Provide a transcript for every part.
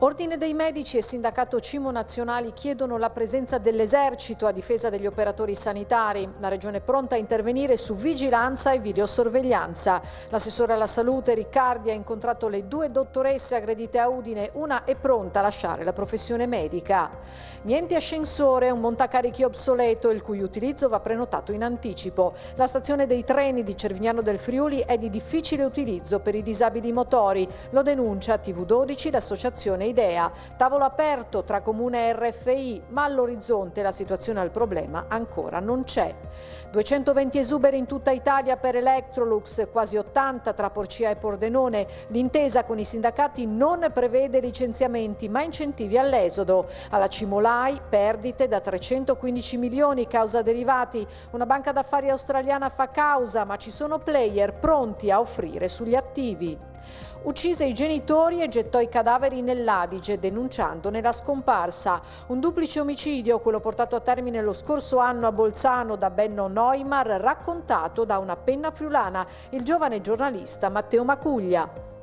Ordine dei medici e sindacato Cimo Nazionali chiedono la presenza dell'esercito a difesa degli operatori sanitari. La regione è pronta a intervenire su vigilanza e videosorveglianza. L'assessore alla salute Riccardi ha incontrato le due dottoresse aggredite a Udine, una è pronta a lasciare la professione medica. Niente ascensore, un montacarichi obsoleto il cui utilizzo va prenotato in anticipo. La stazione dei treni di Cervignano del Friuli è di difficile utilizzo per i disabili motori, lo denuncia TV12 l'associazione idea. Tavolo aperto tra Comune e RFI, ma all'orizzonte la situazione al problema ancora non c'è. 220 esuberi in tutta Italia per Electrolux, quasi 80 tra Porcia e Pordenone. L'intesa con i sindacati non prevede licenziamenti, ma incentivi all'esodo. Alla Cimolai perdite da 315 milioni causa derivati. Una banca d'affari australiana fa causa, ma ci sono player pronti a offrire sugli attivi. Uccise i genitori e gettò i cadaveri nell'Adige, denunciandone la scomparsa. Un duplice omicidio, quello portato a termine lo scorso anno a Bolzano da Benno Neumar, raccontato da una penna friulana, il giovane giornalista Matteo Macuglia.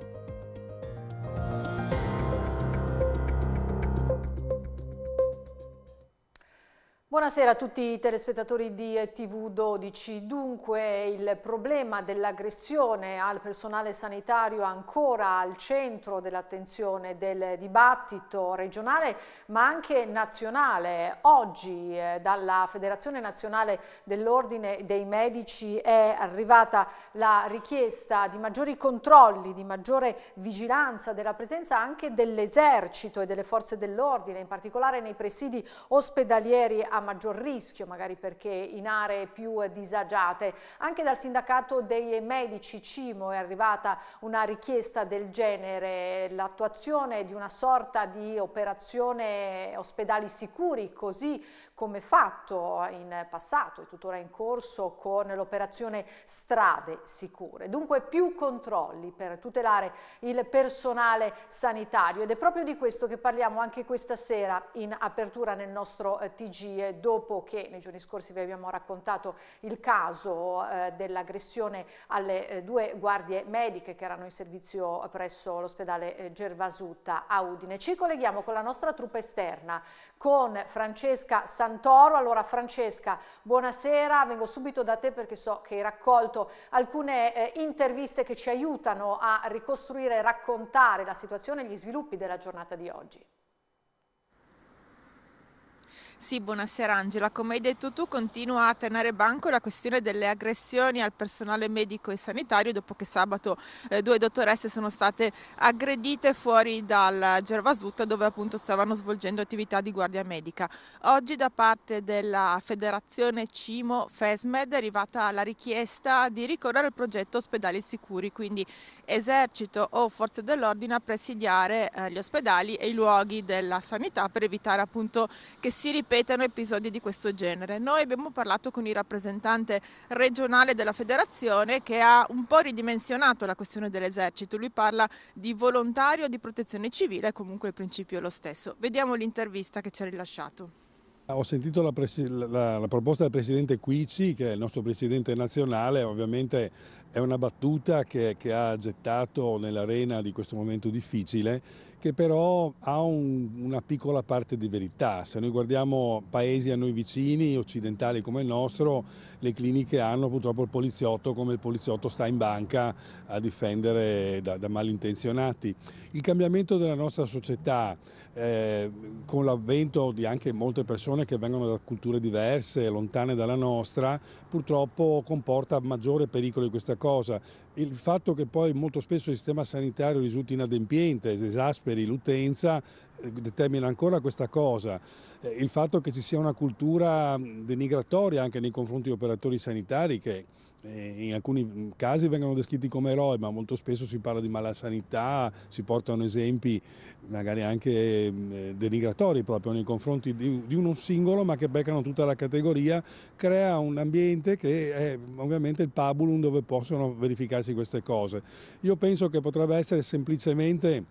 Buonasera a tutti i telespettatori di TV12. Dunque il problema dell'aggressione al personale sanitario ancora al centro dell'attenzione del dibattito regionale ma anche nazionale. Oggi eh, dalla Federazione Nazionale dell'Ordine dei Medici è arrivata la richiesta di maggiori controlli, di maggiore vigilanza della presenza anche dell'esercito e delle forze dell'ordine, in particolare nei presidi ospedalieri a maggior rischio, magari perché in aree più disagiate. Anche dal sindacato dei medici Cimo è arrivata una richiesta del genere, l'attuazione di una sorta di operazione ospedali sicuri, così come fatto in passato e tuttora in corso con l'operazione strade sicure. Dunque più controlli per tutelare il personale sanitario ed è proprio di questo che parliamo anche questa sera in apertura nel nostro eh, TG eh, dopo che nei giorni scorsi vi abbiamo raccontato il caso eh, dell'aggressione alle eh, due guardie mediche che erano in servizio presso l'ospedale eh, Gervasutta a Udine. Ci colleghiamo con la nostra truppa esterna, con Francesca Santoro. Allora Francesca, buonasera, vengo subito da te perché so che hai raccolto alcune eh, interviste che ci aiutano a ricostruire e raccontare la situazione e gli sviluppi della giornata di oggi. Sì, buonasera Angela. Come hai detto tu, continua a tenere banco la questione delle aggressioni al personale medico e sanitario dopo che sabato eh, due dottoresse sono state aggredite fuori dal Gervasutta dove appunto stavano svolgendo attività di guardia medica. Oggi da parte della federazione CIMO FESMED è arrivata la richiesta di ricorrere al progetto ospedali sicuri, quindi esercito o forze dell'ordine a presidiare eh, gli ospedali e i luoghi della sanità per evitare appunto che si ripetano ripetano episodi di questo genere. Noi abbiamo parlato con il rappresentante regionale della federazione che ha un po' ridimensionato la questione dell'esercito, lui parla di volontario di protezione civile, comunque il principio è lo stesso. Vediamo l'intervista che ci ha rilasciato. Ho sentito la, la, la, proposta del Presidente Quici, che è il nostro Presidente nazionale, ovviamente è una battuta che, che ha gettato nell'arena di questo momento difficile, che però ha un, una piccola parte di verità. Se noi guardiamo paesi a noi vicini, occidentali come il nostro, le cliniche hanno purtroppo il poliziotto come il poliziotto sta in banca a difendere da, da malintenzionati. Il cambiamento della nostra società, eh, con l'avvento di anche molte persone, persone che vengono da culture diverse, lontane dalla nostra, purtroppo comporta maggiore pericolo di questa cosa. Il fatto che poi molto spesso il sistema sanitario risulti inadempiente, esasperi l'utenza, eh, determina ancora questa cosa. Eh, il fatto che ci sia una cultura denigratoria anche nei confronti degli operatori sanitari che eh, in alcuni mm, casi vengono descritti come eroi, ma molto spesso si parla di malasanità, si portano esempi magari anche mm, eh, denigratori proprio nei confronti di, uno singolo, ma che beccano tutta la categoria, crea un ambiente che è ovviamente il pabulum dove possono verificarsi queste cose. Io penso che potrebbe essere semplicemente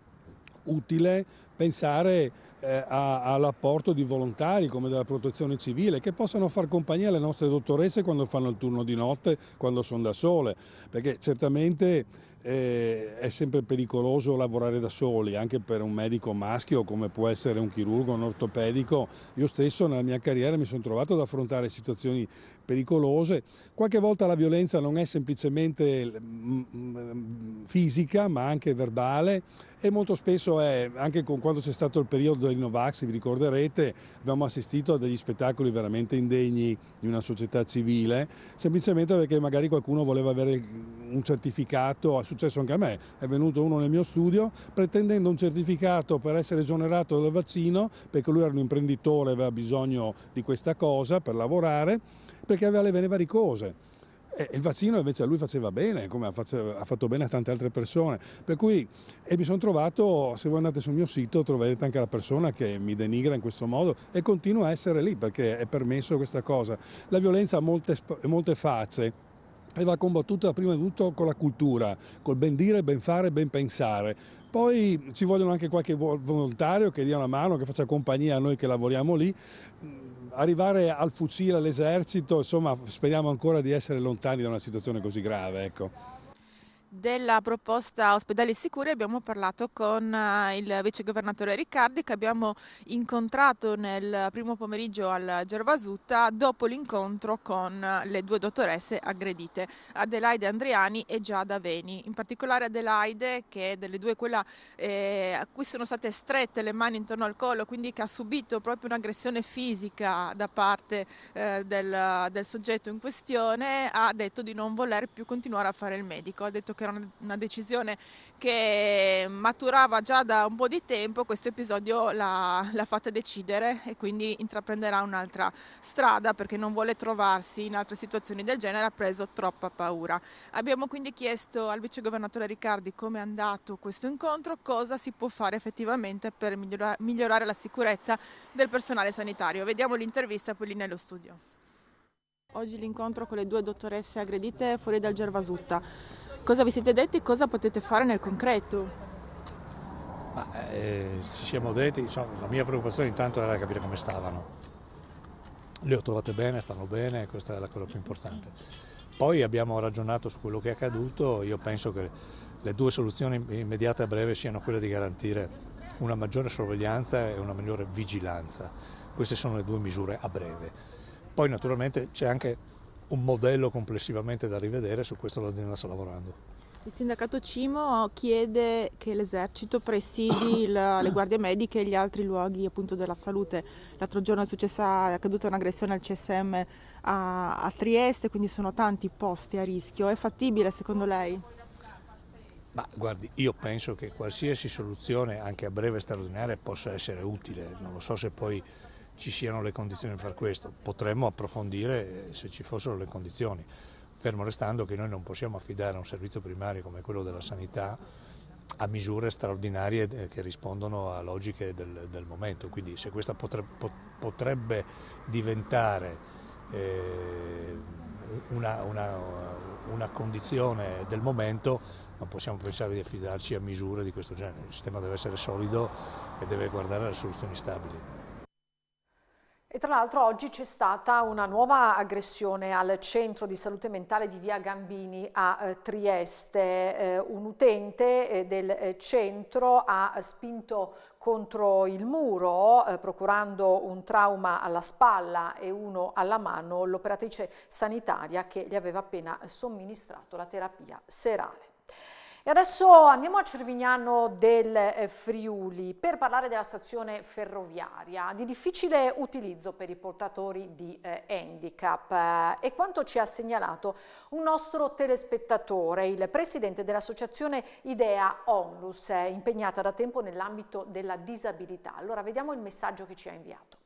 utile pensare eh, all'apporto di volontari come della protezione civile che possano far compagnia alle nostre dottoresse quando fanno il turno di notte, quando sono da sole, perché certamente eh, è sempre pericoloso lavorare da soli, anche per un medico maschio come può essere un chirurgo, un ortopedico. Io stesso nella mia carriera mi sono trovato ad affrontare situazioni pericolose. Qualche volta la violenza non è semplicemente mm, mm, fisica ma anche verbale e molto spesso è, anche con, quando c'è stato il periodo del Novax, vi ricorderete, abbiamo assistito a degli spettacoli veramente indegni di una società civile, semplicemente perché magari qualcuno voleva avere un certificato a successo anche a me, è venuto uno nel mio studio pretendendo un certificato per essere esonerato dal vaccino perché lui era un imprenditore, e aveva bisogno di questa cosa per lavorare, perché aveva le vene varicose. E il vaccino invece a lui faceva bene, come ha fatto bene a tante altre persone. Per cui mi sono trovato, se voi andate sul mio sito troverete anche la persona che mi denigra in questo modo e continua a essere lì perché è permesso questa cosa. La violenza ha molte, molte facce e va combattuta prima di tutto con la cultura, col ben dire, ben fare, ben pensare. Poi ci vogliono anche qualche volontario che dia una mano, che faccia compagnia a noi che lavoriamo lì. Mm, arrivare al fucile, all'esercito, insomma speriamo ancora di essere lontani da una situazione così grave. Ecco. Della proposta ospedali sicuri abbiamo parlato con eh, il vice governatore Riccardi che abbiamo incontrato nel primo pomeriggio al Gervasuta dopo l'incontro con eh, le due dottoresse aggredite, Adelaide Andriani e Giada Veni. In particolare Adelaide che è delle due quella eh, a cui sono state strette le mani intorno al collo, quindi che ha subito proprio un'aggressione fisica da parte eh, del, del soggetto in questione, ha detto di non voler più continuare a fare il medico, ha detto che che era una decisione che maturava già da un po' di tempo, questo episodio l'ha, l'ha fatta decidere e quindi intraprenderà un'altra strada perché non vuole trovarsi in altre situazioni del genere, ha preso troppa paura. Abbiamo quindi chiesto al vice governatore Riccardi come è andato questo incontro, cosa si può fare effettivamente per migliora- migliorare la sicurezza del personale sanitario. Vediamo l'intervista poi lì nello studio. Oggi l'incontro con le due dottoresse aggredite fuori dal Gervasutta cosa vi siete detti e cosa potete fare nel concreto? Ma, eh, ci siamo detti, insomma, la mia preoccupazione intanto era capire come stavano. Le ho trovate bene, stanno bene, questa è la cosa più importante. Poi abbiamo ragionato su quello che è accaduto, io penso che le due soluzioni immediate a breve siano quelle di garantire una maggiore sorveglianza e una migliore vigilanza. Queste sono le due misure a breve. Poi naturalmente c'è anche un modello complessivamente da rivedere, su questo l'azienda sta lavorando. Il sindacato Cimo chiede che l'esercito presidi la, le guardie mediche e gli altri luoghi appunto, della salute. L'altro giorno è, successa, è accaduta un'aggressione al CSM a, a, Trieste, quindi sono tanti posti a rischio. È fattibile secondo lei? Ma guardi, io penso che qualsiasi soluzione, anche a breve straordinaria, possa essere utile. Non lo so se poi ci siano le condizioni per far questo. Potremmo approfondire eh, se ci fossero le condizioni, fermo restando che noi non possiamo affidare un servizio primario come quello della sanità a misure straordinarie eh, che rispondono a logiche del, del momento. Quindi se questa potrebbe, potrebbe diventare eh, una, una, una condizione del momento non possiamo pensare di affidarci a misure di questo genere. Il sistema deve essere solido e deve guardare alle soluzioni stabili. E tra l'altro oggi c'è stata una nuova aggressione al centro di salute mentale di Via Gambini a eh, Trieste. Eh, un utente eh, del eh, centro ha spinto contro il muro, eh, procurando un trauma alla spalla e uno alla mano, l'operatrice sanitaria che gli aveva appena somministrato la terapia serale. E adesso andiamo a Cervignano del eh, Friuli per parlare della stazione ferroviaria, di difficile utilizzo per i portatori di eh, handicap eh, e quanto ci ha segnalato un nostro telespettatore, il presidente dell'associazione Idea Onlus, eh, impegnata da tempo nell'ambito della disabilità. Allora vediamo il messaggio che ci ha inviato.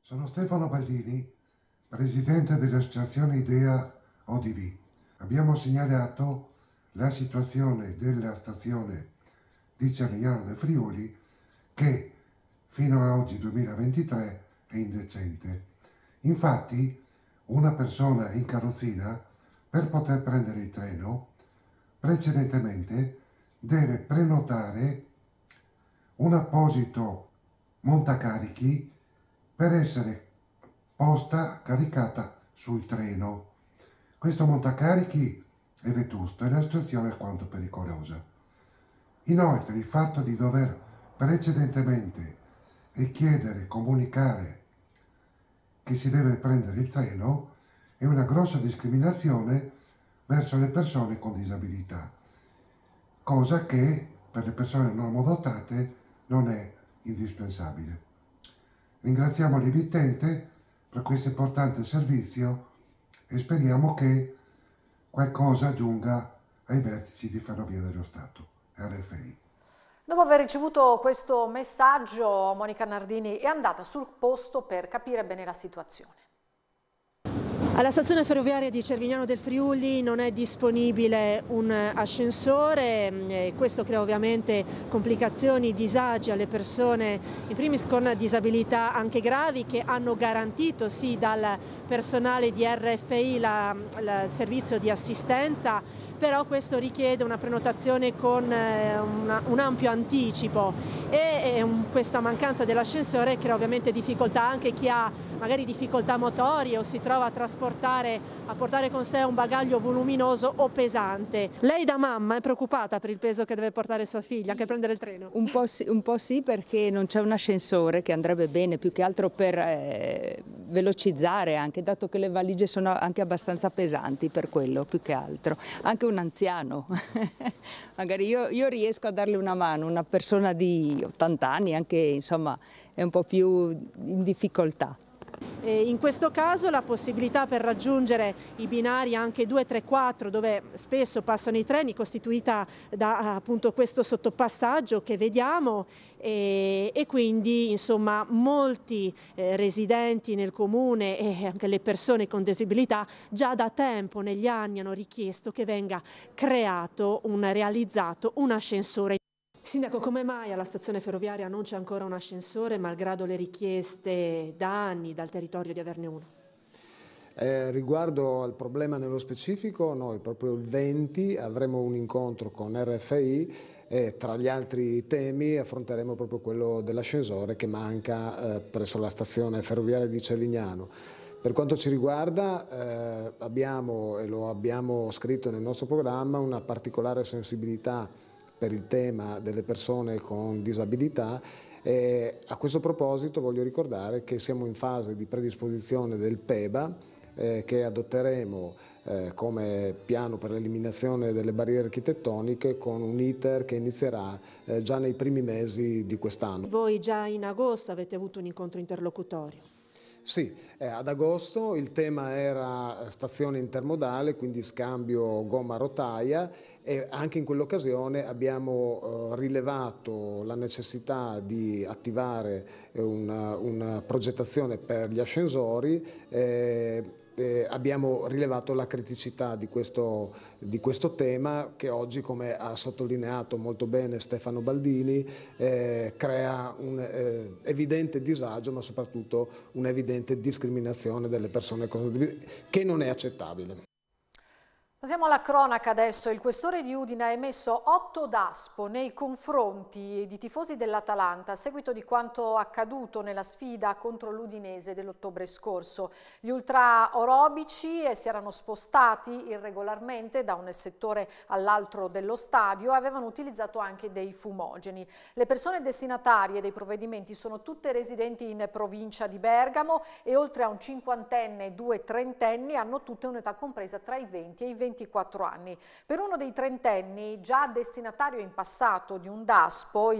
Sono Stefano Baldini, presidente dell'associazione Idea ODV. Abbiamo segnalato la situazione della stazione di Cerniano del Friuli che fino a oggi 2023 è indecente. Infatti una persona in carrozzina per poter prendere il treno precedentemente deve prenotare un apposito montacarichi per essere posta caricata sul treno. Questo montacarichi è vetusto e la situazione è alquanto pericolosa. Inoltre il fatto di dover precedentemente richiedere, comunicare che si deve prendere il treno è una grossa discriminazione verso le persone con disabilità, cosa che per le persone normodotate non è indispensabile. Ringraziamo l'emittente per questo importante servizio e speriamo che qualcosa giunga ai vertici di Ferrovia dello Stato, RFI. Dopo aver ricevuto questo messaggio, Monica Nardini è andata sul posto per capire bene la situazione. Alla stazione ferroviaria di Cervignano del Friuli non è disponibile un eh, ascensore, mm, questo crea ovviamente complicazioni, disagi alle persone in primis con disabilità anche gravi che hanno garantito sì dal personale di RFI il servizio di assistenza però questo richiede una prenotazione con eh, una, un ampio anticipo e, e un, questa mancanza dell'ascensore crea ovviamente difficoltà anche chi ha magari difficoltà motorie o si trova a trasportare, a portare con sé un bagaglio voluminoso o pesante. Lei da mamma è preoccupata per il peso che deve portare sua figlia, sì. anche prendere il treno? Un po' sì, un po sì perché non c'è un ascensore che andrebbe bene più che altro per eh, velocizzare anche, dato che le valigie sono anche abbastanza pesanti per quello più che altro. Anche un anziano, magari io, io, riesco a darle una mano, una persona di 80 anni anche insomma è un po' più in difficoltà in questo caso la possibilità per raggiungere i binari anche 2, 3, 4 dove spesso passano i treni costituita da appunto questo sottopassaggio che vediamo e, e quindi insomma molti eh, residenti nel comune e anche le persone con disabilità già da tempo negli anni hanno richiesto che venga creato, un, realizzato un ascensore. Sindaco, come mai alla stazione ferroviaria non c'è ancora un ascensore, malgrado le richieste da anni dal territorio di averne uno? Eh, riguardo al problema nello specifico, noi proprio il 20 avremo un incontro con RFI e tra gli altri temi affronteremo proprio quello dell'ascensore che manca eh, presso la stazione ferroviaria di Cervignano. Per quanto ci riguarda eh, abbiamo, e lo abbiamo scritto nel nostro programma, una particolare sensibilità per il tema delle persone con disabilità e a questo proposito voglio ricordare che siamo in fase di predisposizione del PEBA eh, che adotteremo eh, come piano per l'eliminazione delle barriere architettoniche con un iter che inizierà eh, già nei primi mesi di quest'anno. Voi già in agosto avete avuto un incontro interlocutorio. Sì, eh, ad agosto il tema era eh, stazione intermodale, quindi scambio gomma-rotaia e anche in quell'occasione abbiamo eh, rilevato la necessità di attivare eh, una, una progettazione per gli ascensori eh, eh, abbiamo rilevato la criticità di questo, di questo, tema che oggi, come ha sottolineato molto bene Stefano Baldini, eh, crea un eh, evidente disagio ma soprattutto un'evidente discriminazione delle persone con che non è accettabile. Passiamo alla cronaca adesso. Il questore di Udine ha emesso otto d'aspo nei confronti di tifosi dell'Atalanta a seguito di quanto accaduto nella sfida contro l'Udinese dell'ottobre scorso. Gli ultra orobici eh, si erano spostati irregolarmente da un settore all'altro dello stadio e avevano utilizzato anche dei fumogeni. Le persone destinatarie dei provvedimenti sono tutte residenti in provincia di Bergamo e oltre a un cinquantenne e due trentenni hanno tutte un'età compresa tra i 20 e i 20 24 anni. Per uno dei trentenni, già destinatario in passato di un DASPO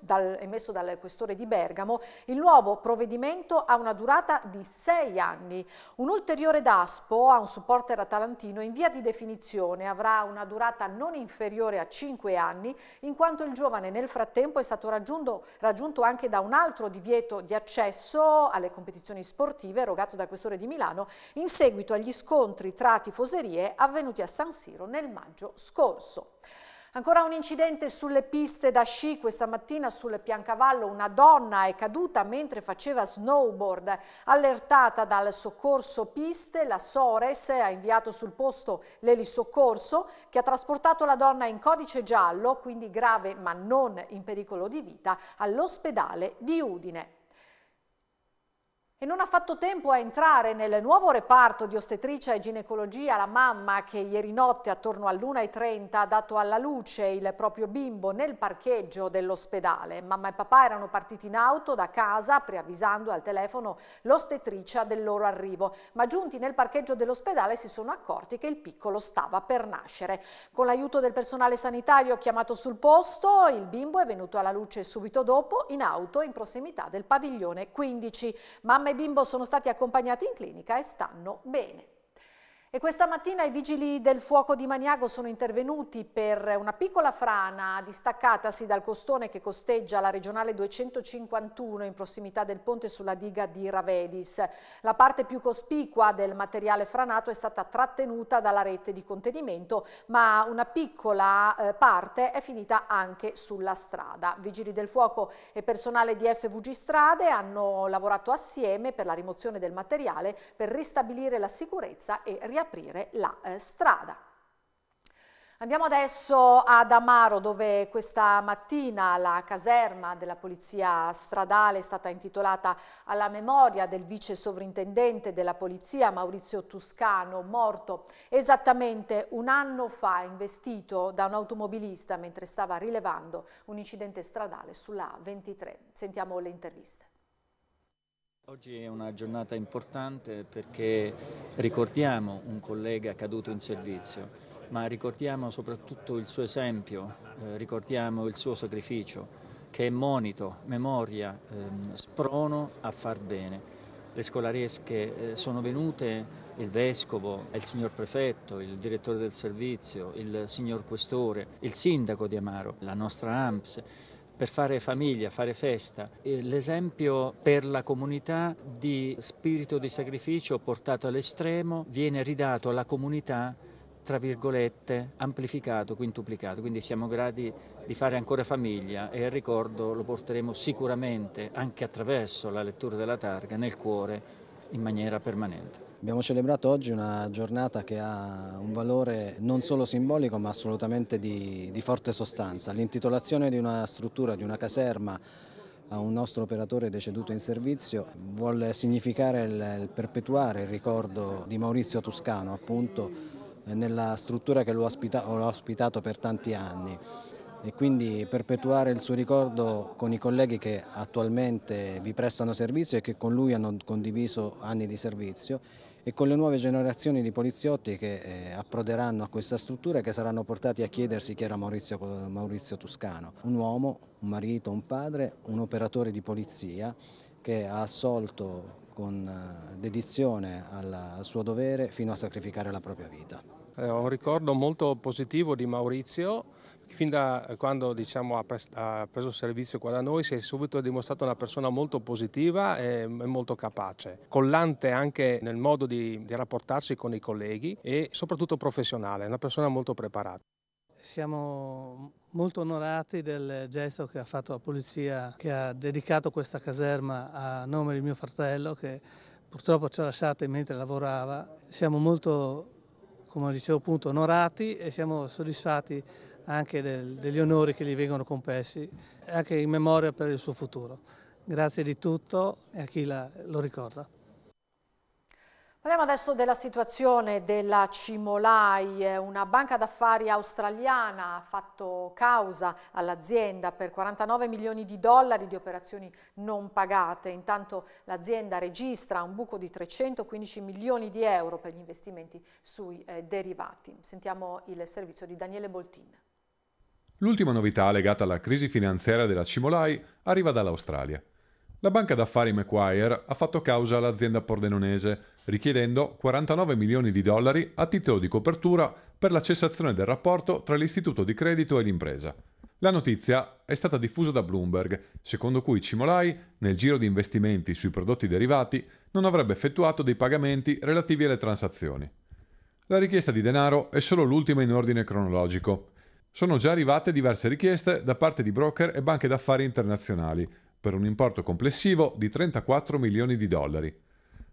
dal, emesso dal questore di Bergamo, il nuovo provvedimento ha una durata di 6 anni. Un ulteriore DASPO a un supporter atalantino in via di definizione avrà una durata non inferiore a 5 anni, in quanto il giovane nel frattempo è stato raggiunto, raggiunto anche da un altro divieto di accesso alle competizioni sportive erogato dal questore di Milano in seguito agli scontri tra tifoserie avvenuti avvenuti a San Siro nel maggio scorso. Ancora un incidente sulle piste da sci, questa mattina sul Piancavallo una donna è caduta mentre faceva snowboard. Allertata dal soccorso piste, la Sores ha inviato sul posto l'elisoccorso che ha trasportato la donna in codice giallo, quindi grave ma non in pericolo di vita, all'ospedale di Udine e non ha fatto tempo a entrare nel nuovo reparto di ostetricia e ginecologia la mamma che ieri notte attorno all'1.30 ha dato alla luce il proprio bimbo nel parcheggio dell'ospedale. Mamma e papà erano partiti in auto da casa preavvisando al telefono l'ostetricia del loro arrivo, ma giunti nel parcheggio dell'ospedale si sono accorti che il piccolo stava per nascere. Con l'aiuto del personale sanitario chiamato sul posto, il bimbo è venuto alla luce subito dopo in auto in prossimità del padiglione 15. Mamma ma i bimbo sono stati accompagnati in clinica e stanno bene. E questa mattina i vigili del fuoco di Maniago sono intervenuti per una piccola frana distaccatasi dal costone che costeggia la regionale 251 in prossimità del ponte sulla diga di Ravedis. La parte più cospicua del materiale franato è stata trattenuta dalla rete di contenimento, ma una piccola eh, parte è finita anche sulla strada. Vigili del fuoco e personale di FVG Strade hanno lavorato assieme per la rimozione del materiale per ristabilire la sicurezza e rialleggerire riaprire la eh, strada. Andiamo adesso ad Amaro dove questa mattina la caserma della Polizia Stradale è stata intitolata alla memoria del vice sovrintendente della Polizia Maurizio Toscano, morto esattamente un anno fa investito da un automobilista mentre stava rilevando un incidente stradale sulla 23 Sentiamo le interviste. Oggi è una giornata importante perché ricordiamo un collega caduto in servizio, ma ricordiamo soprattutto il suo esempio, eh, ricordiamo il suo sacrificio, che è monito, memoria, ehm, sprono a far bene. Le scolaresche eh, sono venute, il vescovo, il signor prefetto, il direttore del servizio, il signor questore, il sindaco di Amaro, la nostra AMPS, per fare famiglia, fare festa. L'esempio per la comunità di spirito di sacrificio portato all'estremo viene ridato alla comunità tra virgolette, amplificato, quintuplicato, quindi siamo gradi di fare ancora famiglia e il ricordo lo porteremo sicuramente anche attraverso la lettura della targa nel cuore in maniera permanente. Abbiamo celebrato oggi una giornata che ha un valore non solo simbolico ma assolutamente di, di forte sostanza. L'intitolazione di una struttura, di una caserma a un nostro operatore deceduto in servizio vuole significare il, il perpetuare il ricordo di Maurizio Toscano appunto nella struttura che lo ha ospita, ospitato per tanti anni e quindi perpetuare il suo ricordo con i colleghi che attualmente vi prestano servizio e che con lui hanno condiviso anni di servizio e con le nuove generazioni di poliziotti che eh, approderanno a questa struttura e che saranno portati a chiedersi chi era Maurizio, Maurizio Toscano, un uomo, un marito, un padre, un operatore di polizia che ha assolto con eh, dedizione al suo dovere fino a sacrificare la propria vita. Eh, ho un ricordo molto positivo di Maurizio, fin da quando diciamo, ha, pres- ha preso servizio qua da noi si è subito dimostrato una persona molto positiva e, molto capace, collante anche nel modo di, di rapportarsi con i colleghi e soprattutto professionale, una persona molto preparata. Siamo molto onorati del gesto che ha fatto la Polizia, che ha dedicato questa caserma a nome di mio fratello che purtroppo ci ha lasciato mentre lavorava. Siamo molto come dicevo appunto, onorati e siamo soddisfatti anche del, degli onori che gli vengono compessi, anche in memoria per il suo futuro. Grazie di tutto e a chi la, lo ricorda. Parliamo adesso della situazione della Cimolai, eh, una banca d'affari australiana ha fatto causa all'azienda per 49 milioni di dollari di operazioni non pagate, intanto l'azienda registra un buco di 315 milioni di euro per gli investimenti sui eh, derivati. Sentiamo il servizio di Daniele Boltin. L'ultima novità legata alla crisi finanziaria della Cimolai arriva dall'Australia. La banca d'affari Macquarie ha fatto causa all'azienda pordenonese, richiedendo 49 milioni di dollari a titolo di copertura per la cessazione del rapporto tra l'istituto di credito e l'impresa. La notizia è stata diffusa da Bloomberg, secondo cui Cimolai, nel giro di investimenti sui prodotti derivati, non avrebbe effettuato dei pagamenti relativi alle transazioni. La richiesta di denaro è solo l'ultima in ordine cronologico. Sono già arrivate diverse richieste da parte di broker e banche d'affari internazionali, per un importo complessivo di 34 milioni di dollari.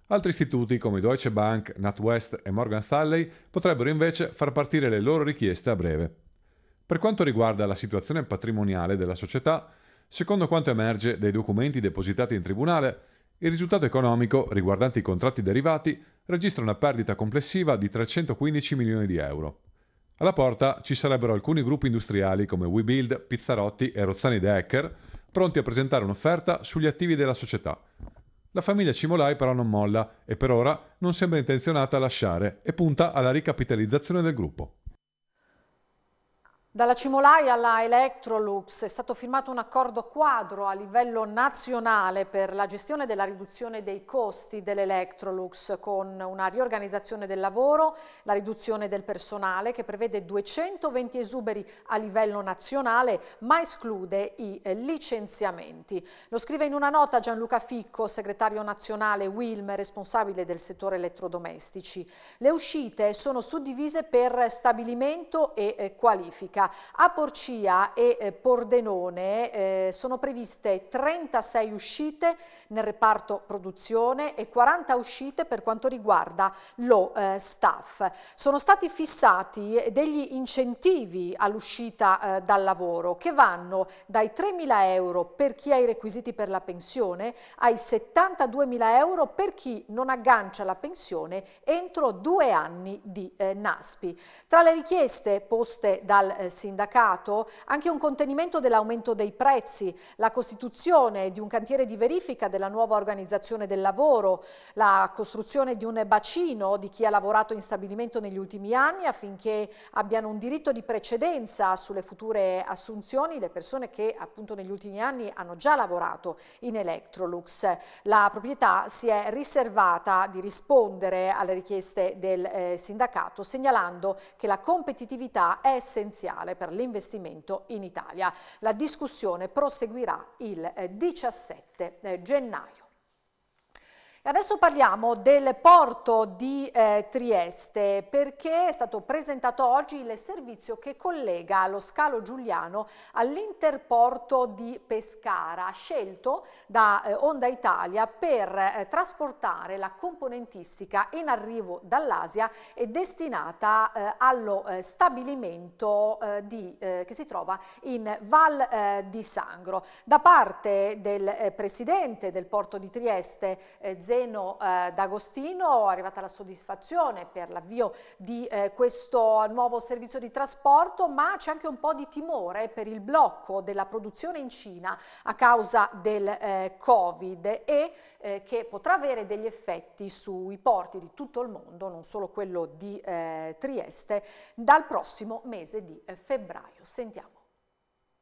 Altri istituti come Deutsche Bank, NatWest e Morgan Stanley potrebbero invece far partire le loro richieste a breve. Per quanto riguarda la situazione patrimoniale della società, secondo quanto emerge dai documenti depositati in tribunale, il risultato economico riguardante i contratti derivati registra una perdita complessiva di 315 milioni di euro. Alla porta ci sarebbero alcuni gruppi industriali come WeBuild, Pizzarotti e Rozzani Decker, pronti a presentare un'offerta sugli attivi della società. La famiglia Cimolai però non molla e per ora non sembra intenzionata a lasciare e punta alla ricapitalizzazione del gruppo. Dalla Cimolai alla Electrolux è stato firmato un accordo quadro a livello nazionale per la gestione della riduzione dei costi dell'Electrolux con una riorganizzazione del lavoro, la riduzione del personale che prevede 220 esuberi a livello nazionale ma esclude i licenziamenti. Lo scrive in una nota Gianluca Ficco, segretario nazionale Wilm, responsabile del settore elettrodomestici. Le uscite sono suddivise per stabilimento e eh, qualifica. A Porcia e eh, Pordenone eh, sono previste 36 uscite nel reparto produzione e 40 uscite per quanto riguarda lo eh, staff. Sono stati fissati degli incentivi all'uscita eh, dal lavoro che vanno dai 3.000 euro per chi ha i requisiti per la pensione ai 72.000 euro per chi non aggancia la pensione entro due anni di eh, NASPI. Tra le richieste poste dal eh, sindacato anche un contenimento dell'aumento dei prezzi, la costituzione di un cantiere di verifica della nuova organizzazione del lavoro, la costruzione di un bacino di chi ha lavorato in stabilimento negli ultimi anni affinché abbiano un diritto di precedenza sulle future assunzioni le persone che appunto negli ultimi anni hanno già lavorato in Electrolux. La proprietà si è riservata di rispondere alle richieste del eh, sindacato segnalando che la competitività è essenziale Generale per l'investimento in Italia. La discussione proseguirà il 17 eh, eh, gennaio. Adesso parliamo del porto di eh, Trieste perché è stato presentato oggi il servizio che collega lo scalo Giuliano all'interporto di Pescara, scelto da eh, Onda Italia per eh, trasportare la componentistica in arrivo dall'Asia e destinata eh, allo eh, stabilimento eh, di, che si trova in Val di Sangro. Da parte del Presidente del porto di Trieste, eh, Zeno eh, D'Agostino, è arrivata la soddisfazione per l'avvio di eh, questo nuovo servizio di trasporto, ma c'è anche un po' di timore per il blocco della produzione in Cina a causa del eh, Covid e eh, che potrà avere degli effetti sui porti di tutto il mondo, non solo quello di eh, Trieste, dal prossimo mese di eh, febbraio. Sentiamo.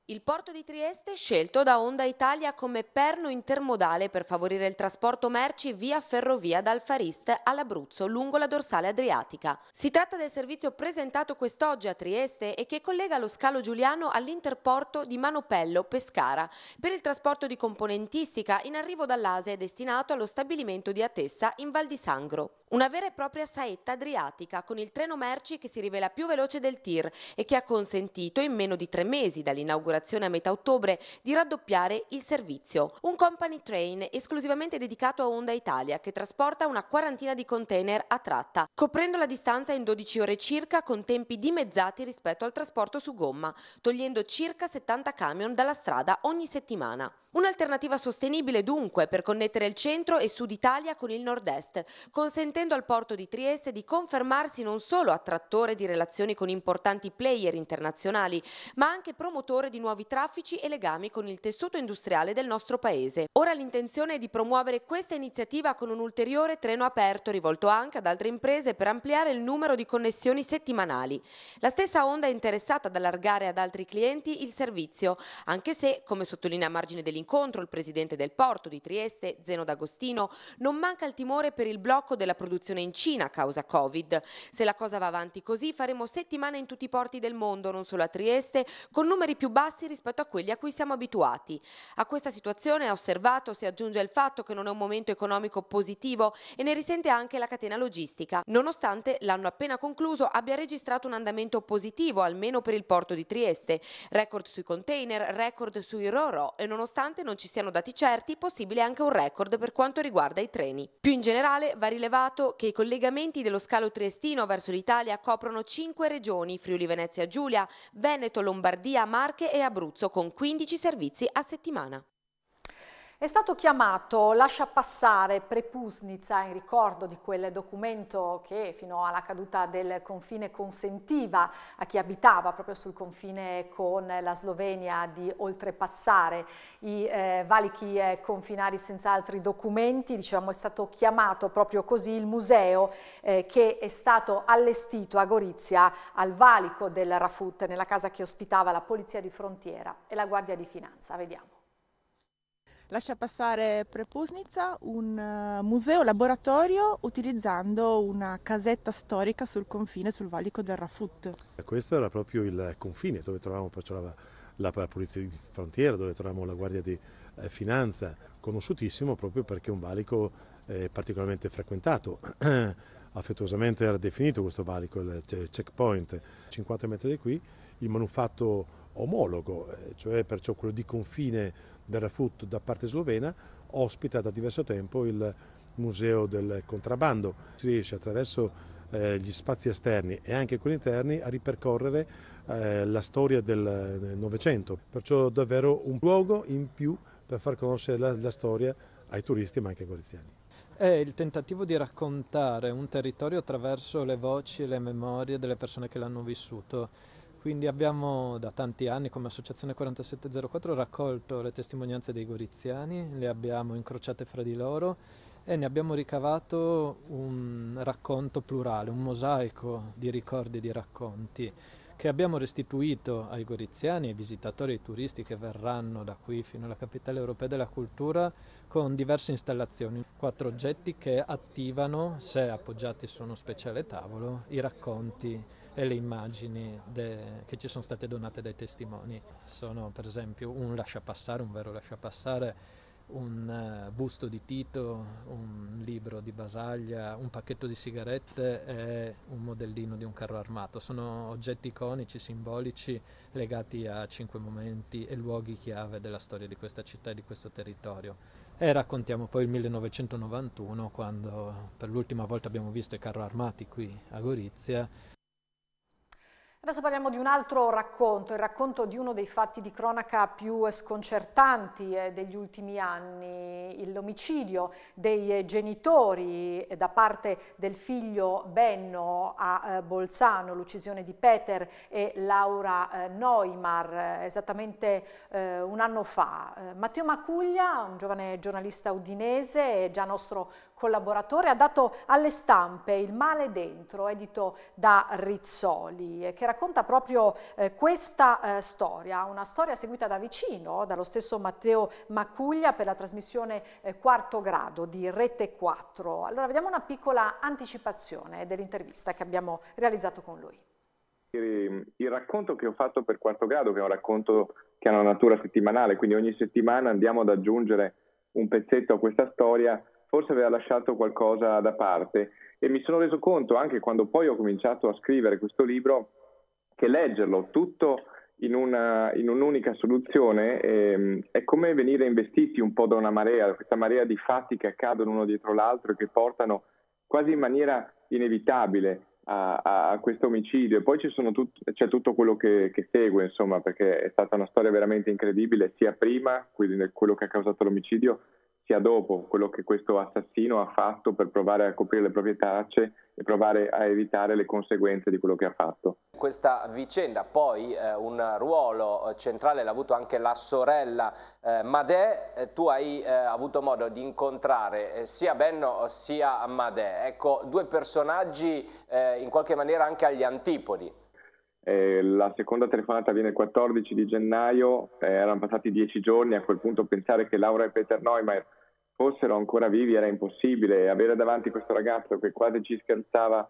Il porto di Trieste è scelto da Onda Italia come perno intermodale per favorire il trasporto merci via ferrovia dal Far East all'Abruzzo lungo la dorsale adriatica. Si tratta del servizio presentato quest'oggi a Trieste e che collega lo scalo giuliano all'interporto di Manopello Pescara. Per il trasporto di componentistica in arrivo dall'Asia è destinato allo stabilimento di Atessa in Val di Sangro. Una vera e propria saetta adriatica con il treno merci che si rivela più veloce del TIR e che ha consentito in meno di tre mesi dall'inaugurazione inaugurazione a metà ottobre, di raddoppiare il servizio. Un company train esclusivamente dedicato a Honda Italia che trasporta una quarantina di container a tratta, coprendo la distanza in 12 ore circa con tempi dimezzati rispetto al trasporto su gomma, togliendo circa 70 camion dalla strada ogni settimana. Un'alternativa sostenibile dunque per connettere il centro e sud Italia con il nord-est, consentendo al porto di Trieste di confermarsi non solo attrattore di relazioni con importanti player internazionali, ma anche promotore di nuove nuovi traffici e legami con il tessuto industriale del nostro paese. Ora l'intenzione è di promuovere questa iniziativa con un ulteriore treno aperto rivolto anche ad altre imprese per ampliare il numero di connessioni settimanali. La stessa Onda è interessata ad allargare ad altri clienti il servizio, anche se, come sottolinea a margine dell'incontro il presidente del porto di Trieste, Zeno D'Agostino, non manca il timore per il blocco della produzione in Cina a causa Covid. Se la cosa va avanti così faremo settimane in tutti i porti del mondo, non solo a Trieste, con numeri più bassi bassi rispetto a quelli a cui siamo abituati. A questa situazione, ha osservato, si aggiunge il fatto che non è un momento economico positivo e ne risente anche la catena logistica, nonostante l'anno appena concluso abbia registrato un andamento positivo, almeno per il porto di Trieste, record sui container, record sui RORO e nonostante non ci siano dati certi, possibile anche un record per quanto riguarda i treni. Più in generale va rilevato che i collegamenti dello scalo triestino verso l'Italia coprono cinque regioni, Friuli Venezia Giulia, Veneto, Lombardia, Marche e Abruzzo con 15 servizi a settimana. È stato chiamato lascia passare Prepusnica in ricordo di quel documento che fino alla caduta del confine consentiva a chi abitava proprio sul confine con la Slovenia di oltrepassare i eh, valichi eh, confinari senza altri documenti, diciamo è stato chiamato proprio così il museo eh, che è stato allestito a Gorizia al valico del Rafut nella casa che ospitava la Polizia di Frontiera e la Guardia di Finanza. Vediamo lascia passare Prepusnica, un eh, museo laboratorio utilizzando una casetta storica sul confine, sul valico del Rafut. Eh, questo era proprio il confine dove trovavamo perciò la, la polizia di frontiera, dove trovavamo la guardia di eh, finanza, conosciutissimo proprio perché è un valico eh, particolarmente frequentato. Affettuosamente era definito questo valico, il eh, checkpoint. 50 metri da qui il manufatto omologo, eh, cioè perciò quello di confine del Rafut da parte slovena, ospita da diverso tempo il Museo del Contrabbando. Si riesce attraverso eh, gli spazi esterni e anche quelli interni a ripercorrere eh, la storia del Novecento, perciò davvero un luogo in più per far conoscere la, la storia ai turisti ma anche ai goriziani. È il tentativo di raccontare un territorio attraverso le voci e le memorie delle persone che l'hanno vissuto. Quindi abbiamo da tanti anni come Associazione 4704 raccolto le testimonianze dei goriziani, le abbiamo incrociate fra di loro e ne abbiamo ricavato un racconto plurale, un mosaico di ricordi e di racconti che abbiamo restituito ai goriziani, ai visitatori, e ai turisti che verranno da qui fino alla capitale europea della cultura con diverse installazioni, quattro oggetti che attivano, se appoggiati su uno speciale tavolo, i racconti e le immagini de, che ci sono state donate dai testimoni. Sono per esempio un lasciapassare, un vero lasciapassare, un eh, busto di Tito, un libro di Basaglia, un pacchetto di sigarette e un modellino di un carro armato. Sono oggetti iconici, simbolici, legati a cinque momenti e luoghi chiave della storia di questa città e di questo territorio. E raccontiamo poi il 1991, quando per l'ultima volta abbiamo visto i carro armati qui a Gorizia Adesso parliamo di un altro racconto, il racconto di uno dei fatti di cronaca più sconcertanti eh, degli ultimi anni, l'omicidio dei genitori eh, da parte del figlio Benno a eh, Bolzano, l'uccisione di Peter e Laura Neumar esattamente un anno fa. Matteo Macuglia, un giovane giornalista udinese, è già nostro collaboratore, ha dato alle stampe Il male dentro, edito da Rizzoli, eh, che racconta proprio eh, questa eh, storia, una storia seguita da vicino dallo stesso Matteo Macuglia per la trasmissione eh, quarto grado di Rete 4. Allora vediamo una piccola anticipazione dell'intervista che abbiamo realizzato con lui. Il racconto che ho fatto per quarto grado, che è un racconto che ha una natura settimanale, quindi ogni settimana andiamo ad aggiungere un pezzetto a questa storia forse aveva lasciato qualcosa da parte e mi sono reso conto anche quando poi ho cominciato a scrivere questo libro che leggerlo tutto in, una, in un'unica soluzione ehm, è come venire investiti un po' da una marea, questa marea di fatti che accadono uno dietro l'altro e che portano quasi in maniera inevitabile a, a, a questo omicidio e poi tut, c'è tutto quello che, che, segue insomma perché è stata una storia veramente incredibile sia prima, quello che ha causato l'omicidio, sia dopo quello che questo assassino ha fatto per provare a coprire le proprie tracce e provare a evitare le conseguenze di quello che ha fatto. Questa vicenda poi eh, un ruolo eh, centrale l'ha avuto anche la sorella eh, Madè, eh, tu hai eh, avuto modo di incontrare eh, sia Benno sia Madè, ecco due personaggi in qualche maniera anche agli antipodi. la seconda telefonata viene il 14 di gennaio, erano passati dieci giorni, a quel punto pensare che Laura e Peter Neumann fossero ancora vivi era impossibile. Avere davanti questo ragazzo che quasi ci scherzava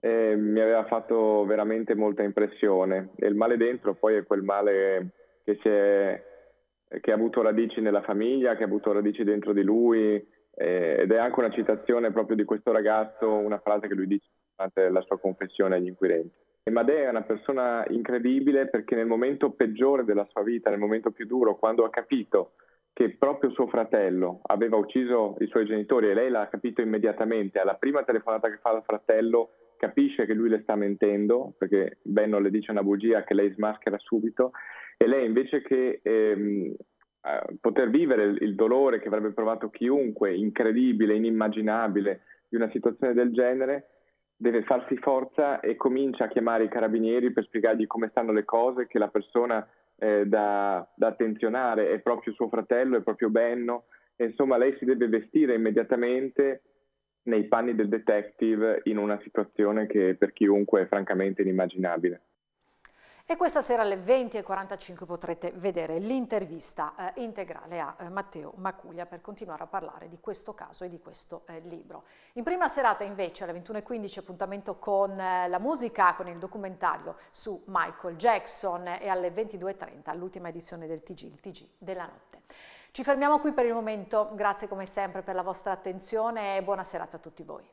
eh, mi aveva fatto veramente molta impressione. E il male dentro poi è quel male che, è, che ha avuto radici nella famiglia, che ha avuto radici dentro di lui. Eh, ed è anche una citazione proprio di questo ragazzo, una frase che lui dice durante la sua confessione agli inquirenti. E Madea è una persona incredibile perché nel momento peggiore della sua vita, nel momento più duro, quando ha capito che proprio suo fratello aveva ucciso i suoi genitori e lei l'ha capito immediatamente, alla prima telefonata che fa al fratello capisce che lui le sta mentendo perché Benno le dice una bugia che lei smaschera subito e lei invece che ehm, poter vivere il dolore che avrebbe provato chiunque, incredibile, inimmaginabile, di una situazione del genere, deve farsi forza e comincia a chiamare i carabinieri per spiegargli come stanno le cose, che la persona eh, da, da, attenzionare, è proprio suo fratello, è proprio Benno, e, insomma lei si deve vestire immediatamente nei panni del detective in una situazione che per chiunque è francamente inimmaginabile. E questa sera alle 20.45 potrete vedere l'intervista eh, integrale a eh, Matteo Macuglia per continuare a parlare di questo caso e di questo eh, libro. In prima serata invece alle 21.15 appuntamento con eh, la musica, con il documentario su Michael Jackson eh, e alle 22.30 l'ultima edizione del TG, il TG della notte. Ci fermiamo qui per il momento, grazie come sempre per la vostra attenzione e buona serata a tutti voi.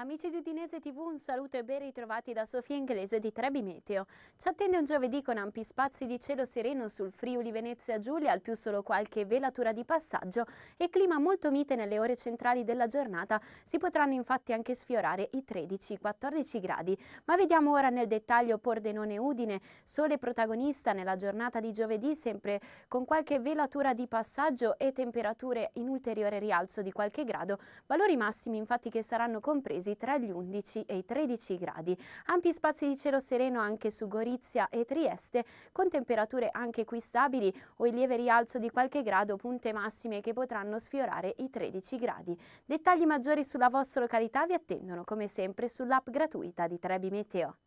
Amici di Udinese TV, un saluto e ben ritrovati da Sofia Inglese di Trebi Meteo. Ci attende un giovedì con ampi spazi di cielo sereno sul Friuli Venezia Giulia, al più solo qualche velatura di passaggio e clima molto mite nelle ore centrali della giornata. Si potranno infatti anche sfiorare i 13-14 gradi. Ma vediamo ora nel dettaglio Pordenone Udine, sole protagonista nella giornata di giovedì, sempre con qualche velatura di passaggio e temperature in ulteriore rialzo di qualche grado, valori massimi infatti che saranno compresi compresi tra gli 11 e i 13 gradi. Ampi spazi di cielo sereno anche su Gorizia e Trieste, con temperature anche qui stabili o il lieve rialzo di qualche grado, punte massime che potranno sfiorare i 13 gradi. Dettagli maggiori sulla vostra località vi attendono come sempre sull'app gratuita di Trebi Meteo.